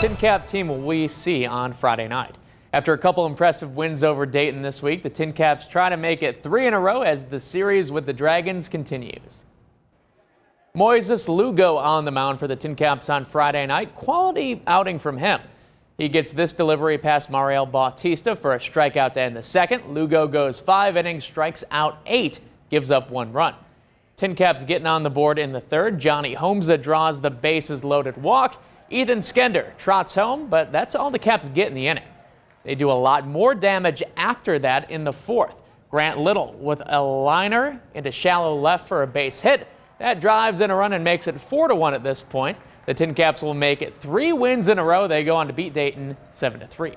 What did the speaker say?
Tin Cap team will we see on Friday night? After a couple impressive wins over Dayton this week, the Tin Caps try to make it three in a row as the series with the Dragons continues. Moises Lugo on the mound for the Tin Caps on Friday night. Quality outing from him. He gets this delivery past Mariel Bautista for a strikeout to end the second. Lugo goes five innings, strikes out eight, gives up one run. Tin Caps getting on the board in the third. Johnny Holmesa draws the bases loaded walk. Ethan Skender trots home, but that's all the Caps get in the inning. They do a lot more damage after that in the fourth. Grant Little with a liner into shallow left for a base hit. That drives in a run and makes it 4 to 1 at this point. The Tin Caps will make it three wins in a row. They go on to beat Dayton 7 to 3.